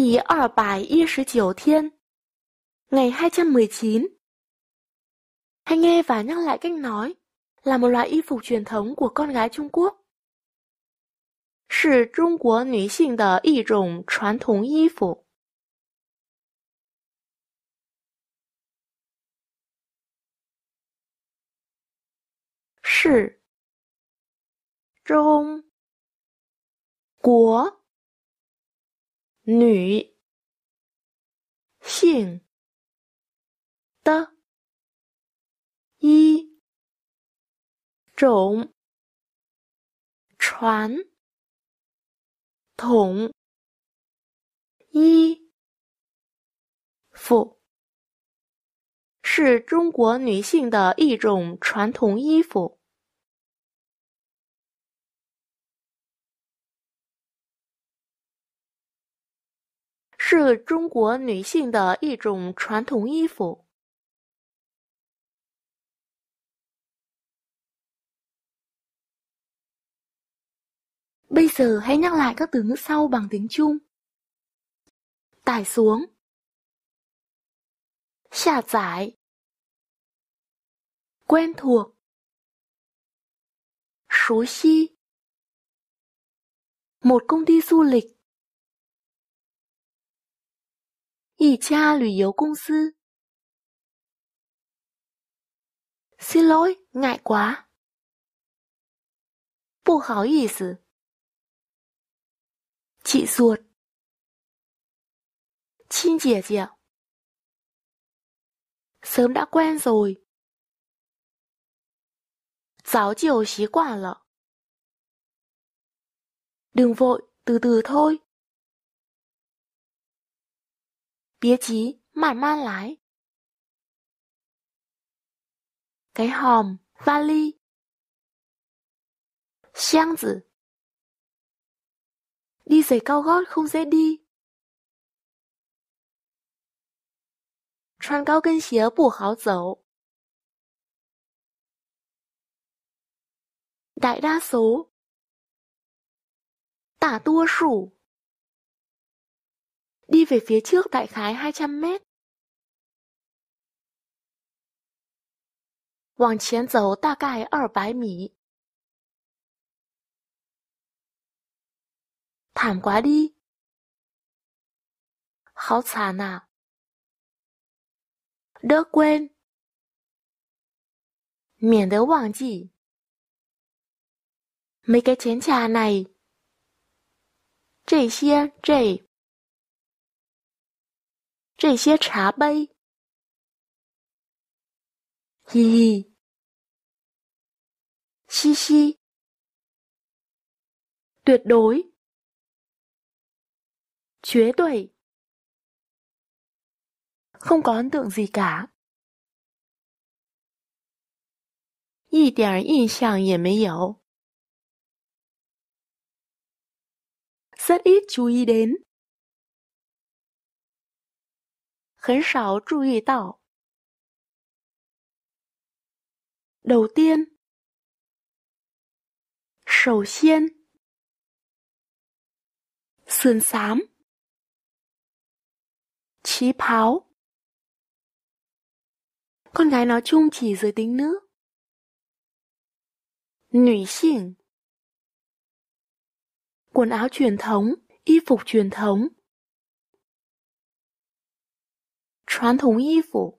第二百一十九 thiên Ngày 219 Hay nghe và nhắc lại cách nói là một loại y phục truyền thống của con gái Trung Quốc. Là Trung Quốc nữ 性的一种传统衣服. Là Trung Quốc 女性的一种传统衣服，是中国女性的一种传统衣服。是中国女性的一种传统衣服。Bây giờ hãy nhắc lại các từ ngữ sau bằng tiếng Trung. Tải xuống. Xả giải. Quen thuộc. Số xi. Một công ty du lịch. 一家旅游公司。Xin lỗi, ngại quá. 不好意思。Chị ruột. Xin chị chị ạ. Sớm đã quen rồi. Giáo chiều xí quả Đừng vội, từ từ thôi. 别急，慢慢来。cái hòm, vali. 箱子 Đi giày cao gót không dễ đi. đại đa số 大多数 Đi về phía trước đại khái hai trăm mét Thảm quá đi. Háo thảm à. Đỡ quên. Miễn đỡ quảng gì. Mấy cái chén trà này. Chảy xe, chảy. 这些茶杯。嘻嘻，嘻嘻，tuyệt đối，绝对，không có ấn tượng gì cả，一点印象也没有，rất ít chú ý đến。很少注意到。đầu tiên, 首先，sườn xám, 旗袍。Con gái nói chung chỉ giới tính nữ. Nữ 性, quần áo truyền thống, y phục truyền thống. 传统衣服。